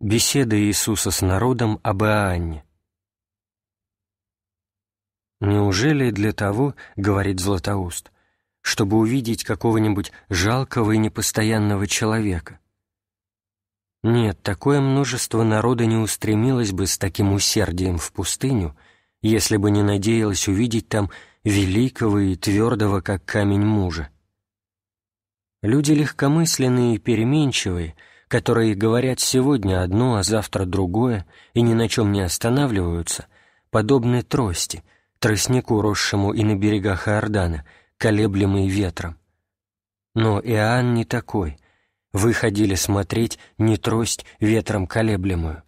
Беседа Иисуса с народом об Иоанне. «Неужели для того, — говорит Златоуст, — чтобы увидеть какого-нибудь жалкого и непостоянного человека? Нет, такое множество народа не устремилось бы с таким усердием в пустыню, если бы не надеялось увидеть там великого и твердого, как камень мужа. Люди легкомысленные и переменчивые — которые говорят сегодня одно, а завтра другое и ни на чем не останавливаются, подобны трости, тростнику, росшему и на берегах Иордана, колеблемый ветром. Но Иоанн не такой. Вы ходили смотреть не трость ветром колеблемую.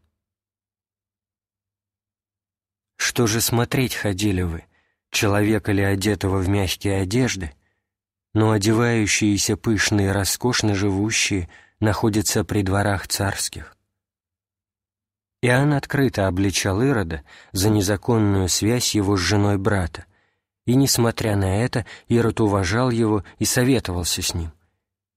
Что же смотреть ходили вы? Человека ли одетого в мягкие одежды? Но одевающиеся пышные, роскошно живущие – находится при дворах царских. Иоанн открыто обличал Ирода за незаконную связь его с женой брата, и, несмотря на это, Ирод уважал его и советовался с ним.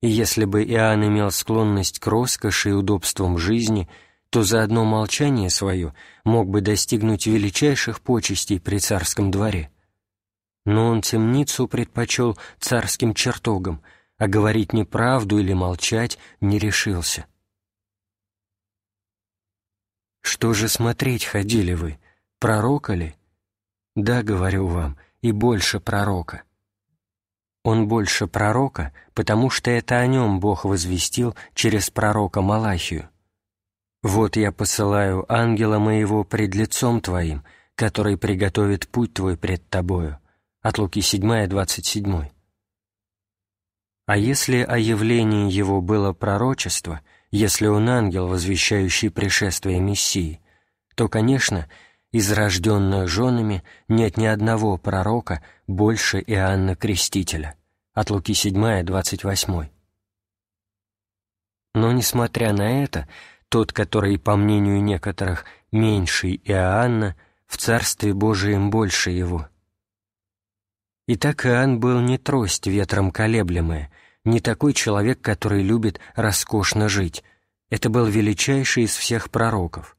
И если бы Иоанн имел склонность к роскоши и удобствам жизни, то за одно молчание свое мог бы достигнуть величайших почестей при царском дворе. Но он темницу предпочел царским чертогам — а говорить неправду или молчать не решился. Что же смотреть ходили вы? Пророка ли? Да, говорю вам, и больше пророка. Он больше пророка, потому что это о нем Бог возвестил через пророка Малахию. «Вот я посылаю ангела моего пред лицом твоим, который приготовит путь твой пред тобою» от Луки 7, 27. А если о явлении его было пророчество, если он ангел, возвещающий пришествие Мессии, то, конечно, из рожденных женами нет ни одного пророка больше Иоанна Крестителя. От Луки 7, 28. Но, несмотря на это, тот, который, по мнению некоторых, меньший Иоанна, в Царстве Божием больше его. Итак, Иоанн был не трость ветром колеблемая, не такой человек, который любит роскошно жить. Это был величайший из всех пророков.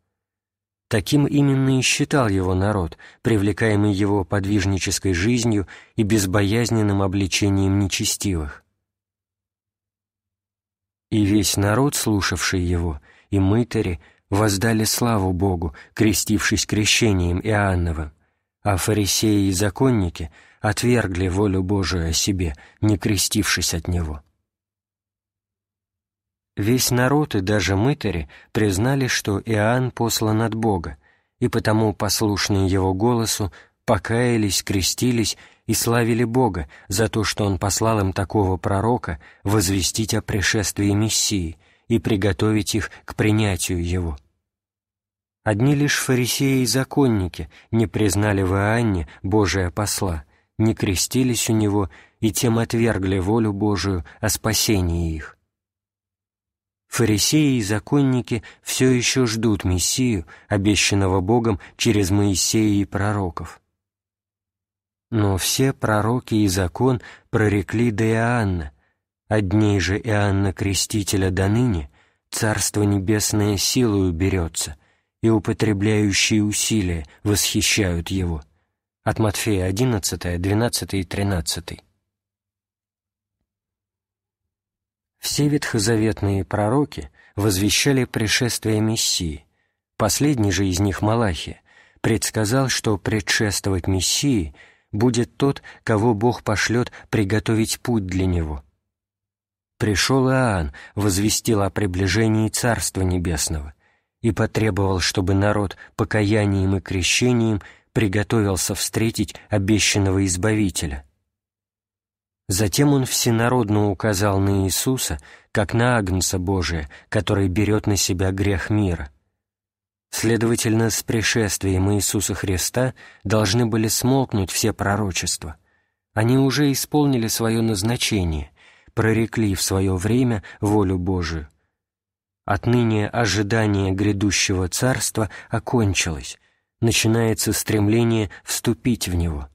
Таким именно и считал его народ, привлекаемый его подвижнической жизнью и безбоязненным обличением нечестивых. И весь народ, слушавший его, и мытари, воздали славу Богу, крестившись крещением Иоанновым, а фарисеи и законники отвергли волю Божию о себе, не крестившись от Него. Весь народ и даже мытари признали, что Иоанн послан от Бога, и потому, послушные его голосу, покаялись, крестились и славили Бога за то, что Он послал им такого пророка возвестить о пришествии Мессии и приготовить их к принятию Его. Одни лишь фарисеи и законники не признали в Иоанне Божия посла, не крестились у него и тем отвергли волю Божию о спасении их. Фарисеи и законники все еще ждут Мессию, обещанного Богом через Моисея и пророков. Но все пророки и закон прорекли до Иоанна, одни же Иоанна Крестителя до ныне Царство Небесное силою берется, и употребляющие усилия восхищают его. От Матфея 11, 12 и 13. Все ветхозаветные пророки возвещали пришествие Мессии. Последний же из них, Малахия, предсказал, что предшествовать Мессии будет тот, кого Бог пошлет приготовить путь для него. Пришел Иоанн, возвестил о приближении Царства Небесного – и потребовал, чтобы народ покаянием и крещением приготовился встретить обещанного Избавителя. Затем он всенародно указал на Иисуса, как на Агнца Божия, который берет на себя грех мира. Следовательно, с пришествием Иисуса Христа должны были смолкнуть все пророчества. Они уже исполнили свое назначение, прорекли в свое время волю Божию — Отныне ожидание грядущего царства окончилось, начинается стремление вступить в него.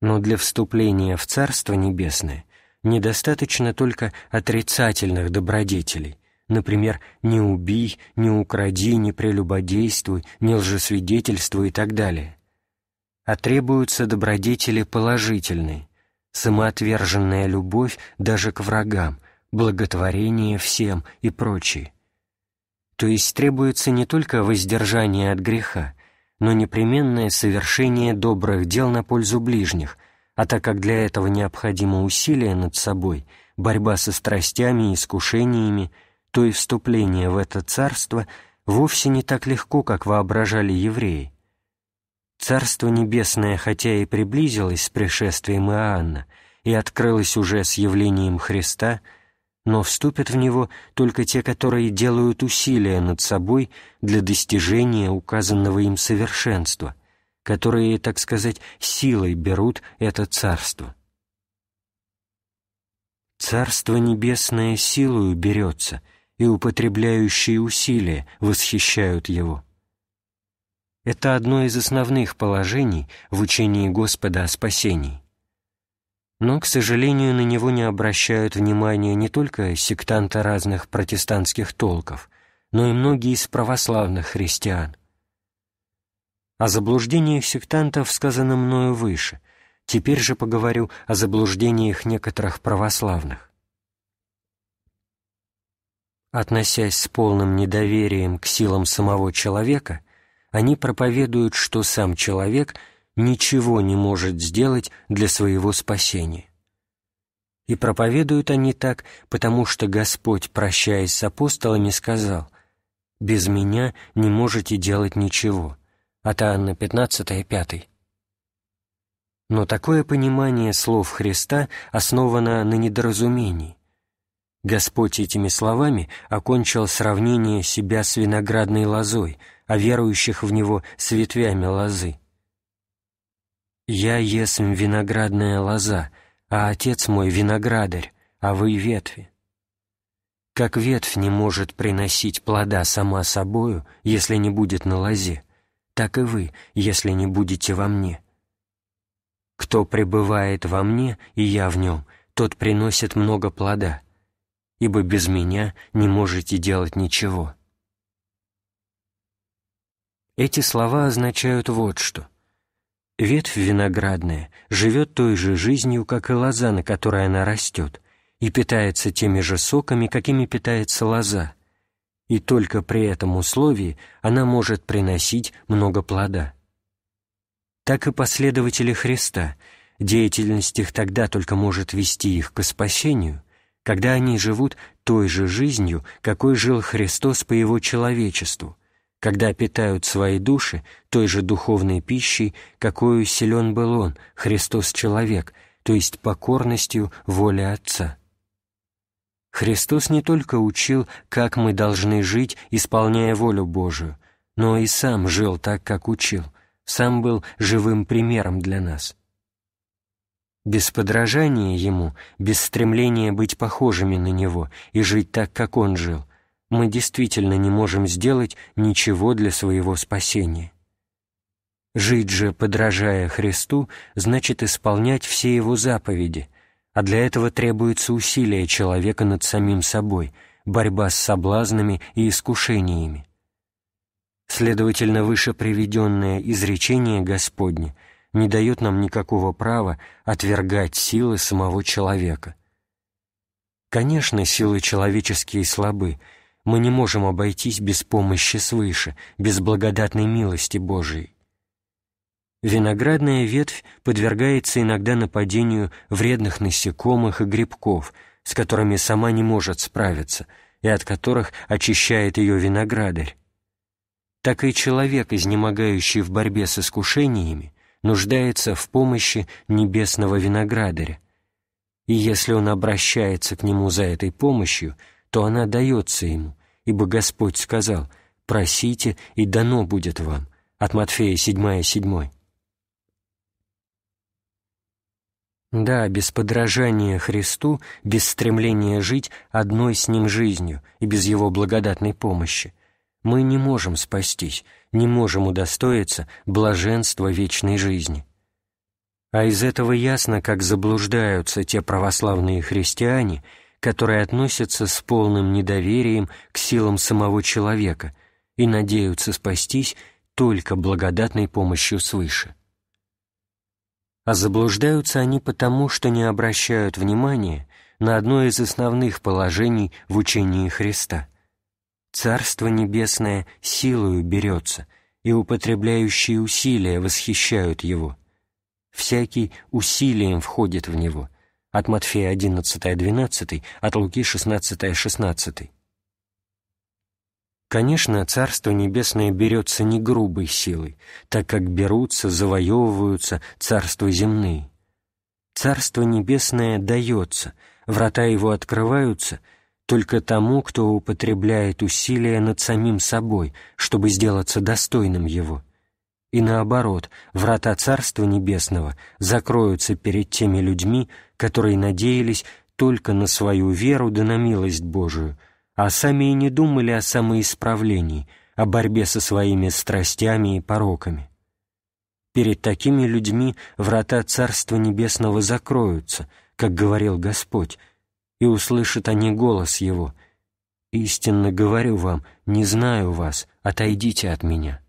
Но для вступления в Царство Небесное недостаточно только отрицательных добродетелей, например, «не убий, «не укради», «не прелюбодействуй», «не лжесвидетельствуй» и так далее. А требуются добродетели положительные, самоотверженная любовь даже к врагам – благотворение всем и прочее. То есть требуется не только воздержание от греха, но непременное совершение добрых дел на пользу ближних, а так как для этого необходимо усилие над собой, борьба со страстями и искушениями, то и вступление в это царство вовсе не так легко, как воображали евреи. Царство Небесное, хотя и приблизилось с пришествием Иоанна и открылось уже с явлением Христа – но вступят в него только те, которые делают усилия над собой для достижения указанного им совершенства, которые, так сказать, силой берут это царство. Царство небесное силою берется, и употребляющие усилия восхищают его. Это одно из основных положений в учении Господа о спасении. Но, к сожалению, на него не обращают внимания не только сектанты разных протестантских толков, но и многие из православных христиан. О заблуждениях сектантов сказано мною выше, теперь же поговорю о заблуждениях некоторых православных. Относясь с полным недоверием к силам самого человека, они проповедуют, что сам человек — ничего не может сделать для своего спасения. И проповедуют они так, потому что Господь, прощаясь с апостолами, сказал «Без меня не можете делать ничего» от Анны 15, 5. Но такое понимание слов Христа основано на недоразумении. Господь этими словами окончил сравнение себя с виноградной лозой, а верующих в Него с ветвями лозы. «Я есмь виноградная лоза, а отец мой виноградарь, а вы ветви». Как ветвь не может приносить плода сама собою, если не будет на лозе, так и вы, если не будете во мне. Кто пребывает во мне, и я в нем, тот приносит много плода, ибо без меня не можете делать ничего». Эти слова означают вот что — Ветвь виноградная живет той же жизнью, как и лоза, на которой она растет, и питается теми же соками, какими питается лоза. И только при этом условии она может приносить много плода. Так и последователи Христа, деятельность их тогда только может вести их к спасению, когда они живут той же жизнью, какой жил Христос по его человечеству, когда питают свои души той же духовной пищей, какую силен был он, Христос-человек, то есть покорностью воли Отца. Христос не только учил, как мы должны жить, исполняя волю Божию, но и сам жил так, как учил, сам был живым примером для нас. Без подражания Ему, без стремления быть похожими на Него и жить так, как Он жил, мы действительно не можем сделать ничего для своего спасения. Жить же, подражая Христу, значит исполнять все Его заповеди, а для этого требуется усилие человека над самим собой, борьба с соблазнами и искушениями. Следовательно, выше приведенное изречение Господне не дает нам никакого права отвергать силы самого человека. Конечно, силы человеческие слабы — мы не можем обойтись без помощи свыше, без благодатной милости Божией. Виноградная ветвь подвергается иногда нападению вредных насекомых и грибков, с которыми сама не может справиться и от которых очищает ее виноградарь. Так и человек, изнемогающий в борьбе с искушениями, нуждается в помощи небесного виноградаря. И если он обращается к нему за этой помощью – то она дается ему, ибо Господь сказал «Просите, и дано будет вам» от Матфея 7, 7. Да, без подражания Христу, без стремления жить одной с Ним жизнью и без Его благодатной помощи мы не можем спастись, не можем удостоиться блаженства вечной жизни. А из этого ясно, как заблуждаются те православные христиане – которые относятся с полным недоверием к силам самого человека и надеются спастись только благодатной помощью свыше. А заблуждаются они потому, что не обращают внимания на одно из основных положений в учении Христа. «Царство небесное силою берется, и употребляющие усилия восхищают его. Всякий усилием входит в него» от Матфея 11-12, от Луки 16-16. Конечно, Царство Небесное берется не грубой силой, так как берутся, завоевываются царства земные. Царство Небесное дается, врата его открываются только тому, кто употребляет усилия над самим собой, чтобы сделаться достойным его – и наоборот, врата Царства Небесного закроются перед теми людьми, которые надеялись только на свою веру да на милость Божию, а сами и не думали о самоисправлении, о борьбе со своими страстями и пороками. Перед такими людьми врата Царства Небесного закроются, как говорил Господь, и услышат они голос Его «Истинно говорю вам, не знаю вас, отойдите от Меня».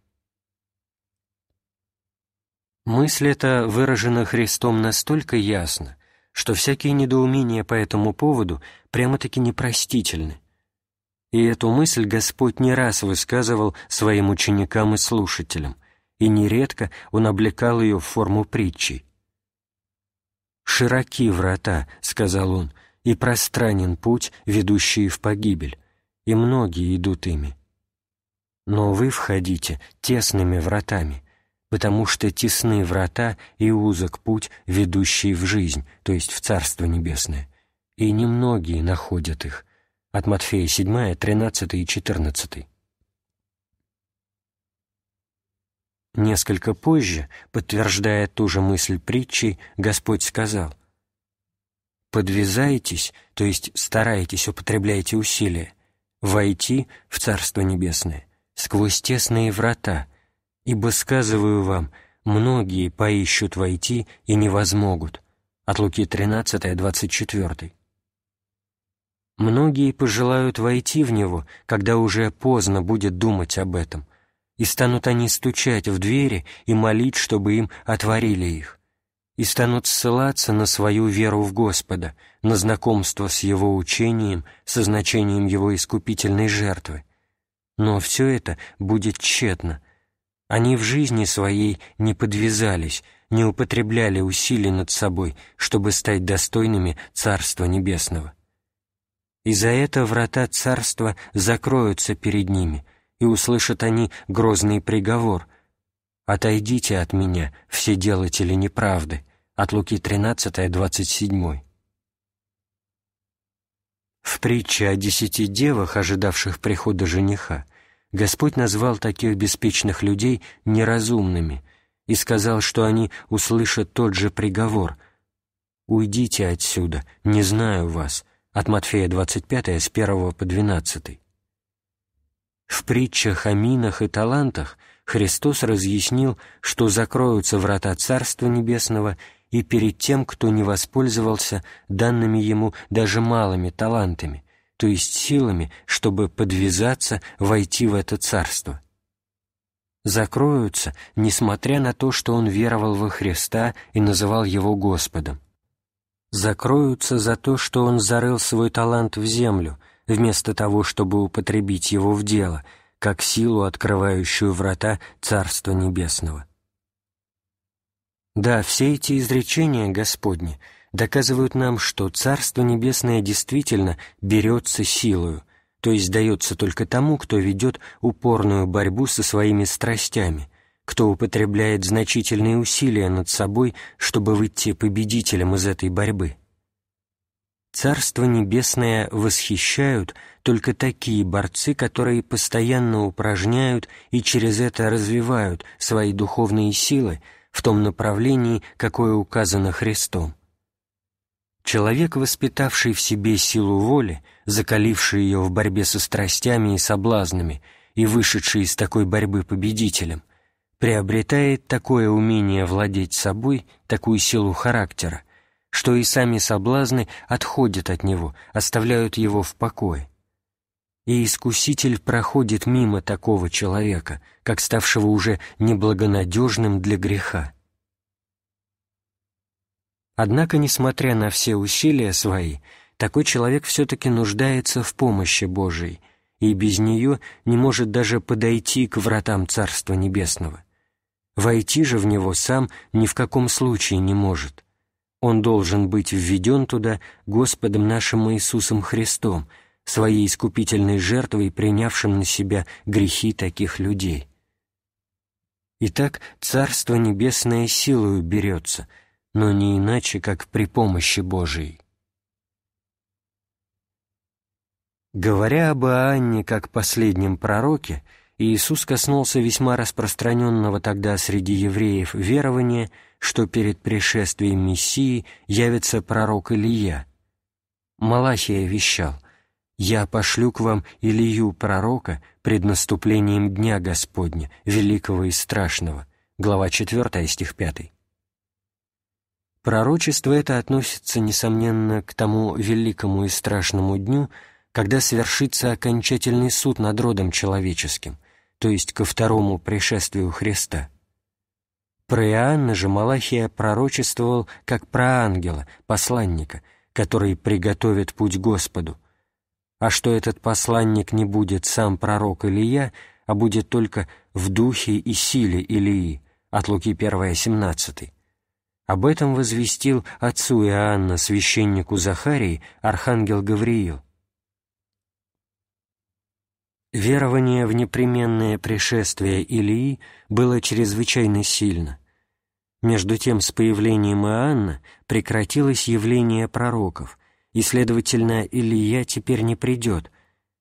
Мысль эта выражена Христом настолько ясно, что всякие недоумения по этому поводу прямо-таки непростительны. И эту мысль Господь не раз высказывал своим ученикам и слушателям, и нередко Он облекал ее в форму притчи. «Широки врата», — сказал Он, — «и пространен путь, ведущий в погибель, и многие идут ими. Но вы входите тесными вратами, потому что тесны врата и узок путь, ведущий в жизнь, то есть в Царство Небесное, и немногие находят их. От Матфея 7, 13 и 14. Несколько позже, подтверждая ту же мысль притчи, Господь сказал «Подвязайтесь, то есть старайтесь, употребляйте усилия, войти в Царство Небесное сквозь тесные врата, Ибо, сказываю вам, многие поищут войти и не возмогут». От Луки 13, 24. Многие пожелают войти в него, когда уже поздно будет думать об этом, и станут они стучать в двери и молить, чтобы им отворили их, и станут ссылаться на свою веру в Господа, на знакомство с Его учением, со значением Его искупительной жертвы. Но все это будет тщетно, они в жизни своей не подвязались, не употребляли усилий над собой, чтобы стать достойными Царства Небесного. И за это врата Царства закроются перед ними, и услышат они грозный приговор «Отойдите от меня, все делатели неправды» от Луки 13, 27. В притче о десяти девах, ожидавших прихода жениха, Господь назвал таких беспечных людей неразумными и сказал, что они услышат тот же приговор «Уйдите отсюда, не знаю вас» от Матфея 25, с 1 по 12. В притчах о минах и талантах Христос разъяснил, что закроются врата Царства Небесного и перед тем, кто не воспользовался данными ему даже малыми талантами – то есть силами, чтобы подвязаться, войти в это царство. Закроются, несмотря на то, что он веровал во Христа и называл его Господом. Закроются за то, что он зарыл свой талант в землю, вместо того, чтобы употребить его в дело, как силу, открывающую врата Царства Небесного. Да, все эти изречения Господни доказывают нам, что Царство Небесное действительно берется силою, то есть дается только тому, кто ведет упорную борьбу со своими страстями, кто употребляет значительные усилия над собой, чтобы выйти победителем из этой борьбы. Царство Небесное восхищают только такие борцы, которые постоянно упражняют и через это развивают свои духовные силы, в том направлении, какое указано Христом. Человек, воспитавший в себе силу воли, закаливший ее в борьбе со страстями и соблазнами и вышедший из такой борьбы победителем, приобретает такое умение владеть собой, такую силу характера, что и сами соблазны отходят от него, оставляют его в покое, и Искуситель проходит мимо такого человека, как ставшего уже неблагонадежным для греха. Однако, несмотря на все усилия свои, такой человек все-таки нуждается в помощи Божией и без нее не может даже подойти к вратам Царства Небесного. Войти же в него сам ни в каком случае не может. Он должен быть введен туда Господом нашим Иисусом Христом – своей искупительной жертвой принявшим на себя грехи таких людей. Итак, Царство Небесное силою берется, но не иначе, как при помощи Божией. Говоря об Иоанне как последнем пророке, Иисус коснулся весьма распространенного тогда среди евреев верования, что перед пришествием Мессии явится пророк Илия. Малахия вещал «Я пошлю к вам Илью, пророка, пред наступлением Дня Господня, великого и страшного». Глава 4, стих 5. Пророчество это относится, несомненно, к тому великому и страшному дню, когда свершится окончательный суд над родом человеческим, то есть ко второму пришествию Христа. Про Иоанна же Малахия пророчествовал как про ангела, посланника, который приготовит путь Господу — а что этот посланник не будет сам пророк Илия, а будет только в духе и силе Илии, от Луки 1, 17. Об этом возвестил отцу Иоанна, священнику Захарии, архангел Гавриил. Верование в непременное пришествие Илии было чрезвычайно сильно. Между тем, с появлением Иоанна прекратилось явление пророков, и, следовательно, Илья теперь не придет,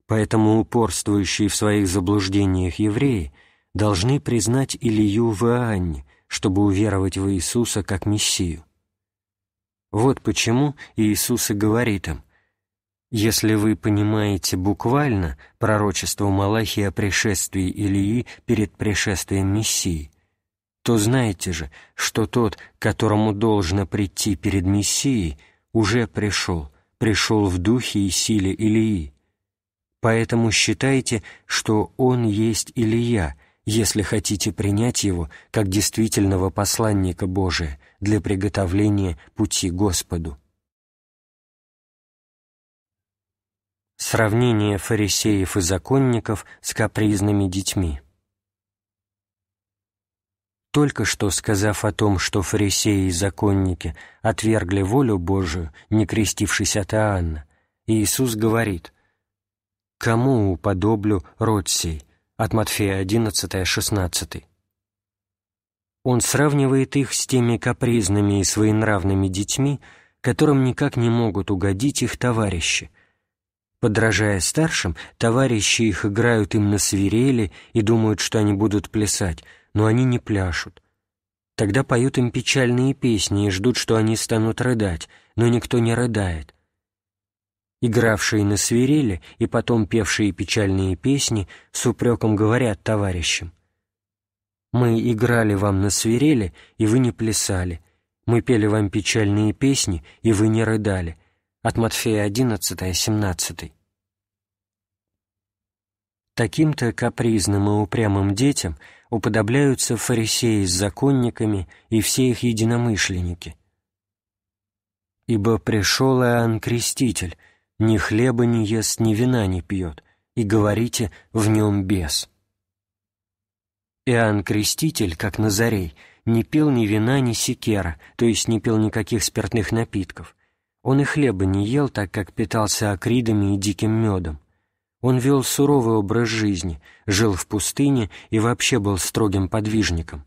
поэтому упорствующие в своих заблуждениях евреи должны признать Илью в Иоанне, чтобы уверовать в Иисуса как Мессию. Вот почему Иисус и говорит им, «Если вы понимаете буквально пророчество Малахии о пришествии Илии перед пришествием Мессии, то знаете же, что тот, которому должно прийти перед Мессией, уже пришел, пришел в духе и силе Илии. Поэтому считайте, что он есть Илия, если хотите принять его как действительного посланника Божия для приготовления пути Господу. Сравнение фарисеев и законников с капризными детьми – только что сказав о том, что фарисеи и законники отвергли волю Божию, не крестившись от Иоанна, Иисус говорит «Кому уподоблю род сей?» от Матфея 11, 16. Он сравнивает их с теми капризными и своенравными детьми, которым никак не могут угодить их товарищи. Подражая старшим, товарищи их играют им на свирели и думают, что они будут плясать – но они не пляшут. Тогда поют им печальные песни и ждут, что они станут рыдать, но никто не рыдает. Игравшие на свирели и потом певшие печальные песни с упреком говорят товарищам. «Мы играли вам на свирели, и вы не плясали. Мы пели вам печальные песни, и вы не рыдали» от Матфея 11, 17. Таким-то капризным и упрямым детям уподобляются фарисеи с законниками и все их единомышленники. Ибо пришел Иоанн Креститель, ни хлеба не ест, ни вина не пьет, и говорите «в нем бес». Иоанн Креститель, как Назарей, не пил ни вина, ни секера, то есть не пил никаких спиртных напитков. Он и хлеба не ел, так как питался акридами и диким медом. Он вел суровый образ жизни, жил в пустыне и вообще был строгим подвижником.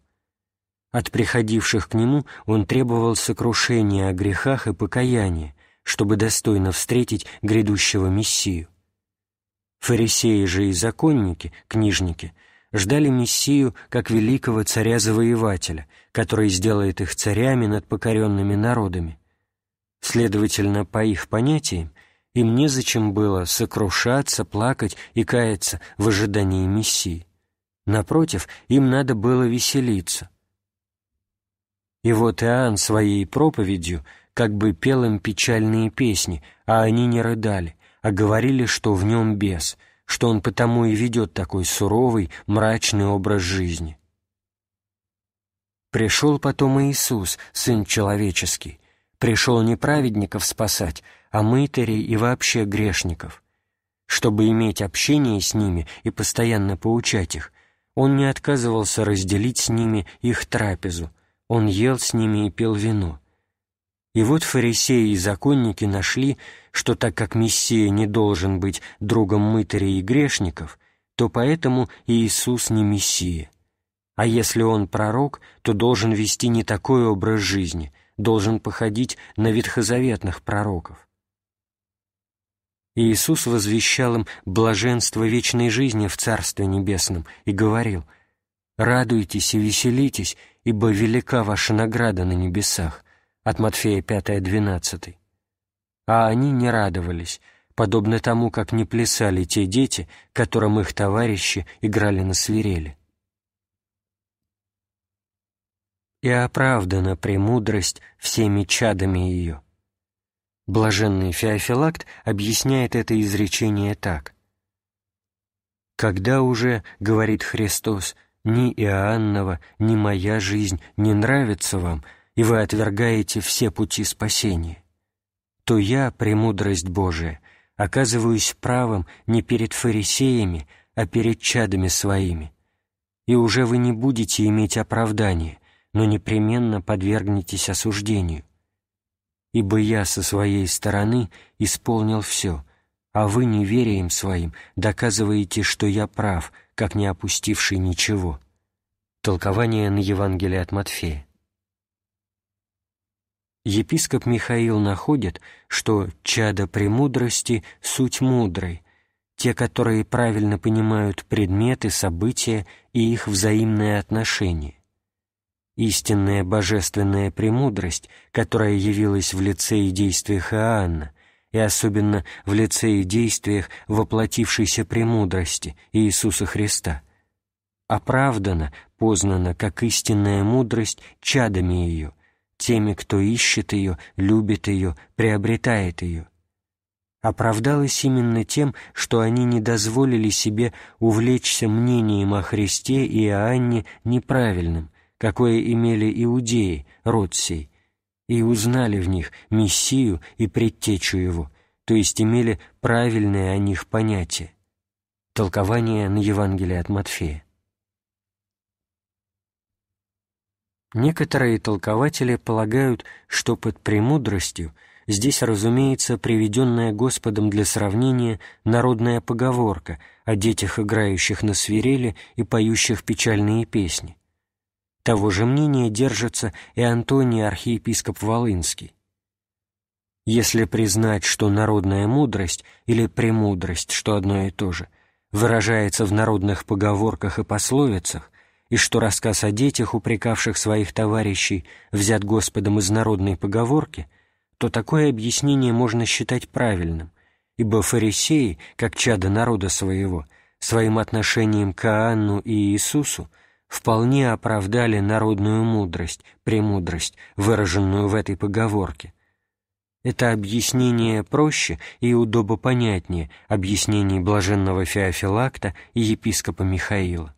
От приходивших к нему он требовал сокрушения о грехах и покаяния, чтобы достойно встретить грядущего Мессию. Фарисеи же и законники, книжники, ждали Мессию как великого царя-завоевателя, который сделает их царями над покоренными народами. Следовательно, по их понятиям, им незачем было сокрушаться, плакать и каяться в ожидании Мессии. Напротив, им надо было веселиться. И вот Иоанн своей проповедью как бы пел им печальные песни, а они не рыдали, а говорили, что в нем бес, что он потому и ведет такой суровый, мрачный образ жизни. Пришел потом Иисус, Сын Человеческий, пришел не праведников спасать, а мытарей и вообще грешников. Чтобы иметь общение с ними и постоянно поучать их, он не отказывался разделить с ними их трапезу, он ел с ними и пил вино. И вот фарисеи и законники нашли, что так как Мессия не должен быть другом мытарей и грешников, то поэтому и Иисус не Мессия. А если он пророк, то должен вести не такой образ жизни – должен походить на ветхозаветных пророков. Иисус возвещал им блаженство вечной жизни в Царстве Небесном и говорил «Радуйтесь и веселитесь, ибо велика ваша награда на небесах» от Матфея 5:12. А они не радовались, подобно тому, как не плясали те дети, которым их товарищи играли на свирели. и оправдана премудрость всеми чадами ее. Блаженный Феофилакт объясняет это изречение так. «Когда уже, — говорит Христос, — ни Иоаннова, ни моя жизнь не нравится вам, и вы отвергаете все пути спасения, то я, премудрость Божия, оказываюсь правым не перед фарисеями, а перед чадами своими, и уже вы не будете иметь оправдания, но непременно подвергнетесь осуждению. Ибо я со своей стороны исполнил все, а вы неверием своим доказываете, что я прав, как не опустивший ничего». Толкование на Евангелие от Матфея. Епископ Михаил находит, что чада премудрости — суть мудрой, те, которые правильно понимают предметы, события и их взаимные отношения истинная божественная премудрость, которая явилась в лице и действиях Иоанна, и особенно в лице и действиях воплотившейся премудрости Иисуса Христа, оправдана, познана как истинная мудрость чадами ее, теми, кто ищет ее, любит ее, приобретает ее. Оправдалась именно тем, что они не дозволили себе увлечься мнением о Христе и Иоанне неправильным, какое имели иудеи, род сей, и узнали в них Мессию и предтечу его, то есть имели правильное о них понятие. Толкование на Евангелие от Матфея. Некоторые толкователи полагают, что под «премудростью» здесь, разумеется, приведенная Господом для сравнения народная поговорка о детях, играющих на свирели и поющих печальные песни. Того же мнения держится и Антоний архиепископ Волынский. Если признать, что народная мудрость или премудрость, что одно и то же, выражается в народных поговорках и пословицах, и что рассказ о детях, упрекавших своих товарищей, взят Господом из народной поговорки, то такое объяснение можно считать правильным, ибо фарисеи, как чадо народа своего, своим отношением к Анну и Иисусу – вполне оправдали народную мудрость, премудрость, выраженную в этой поговорке. Это объяснение проще и удобопонятнее объяснений блаженного Феофилакта и епископа Михаила.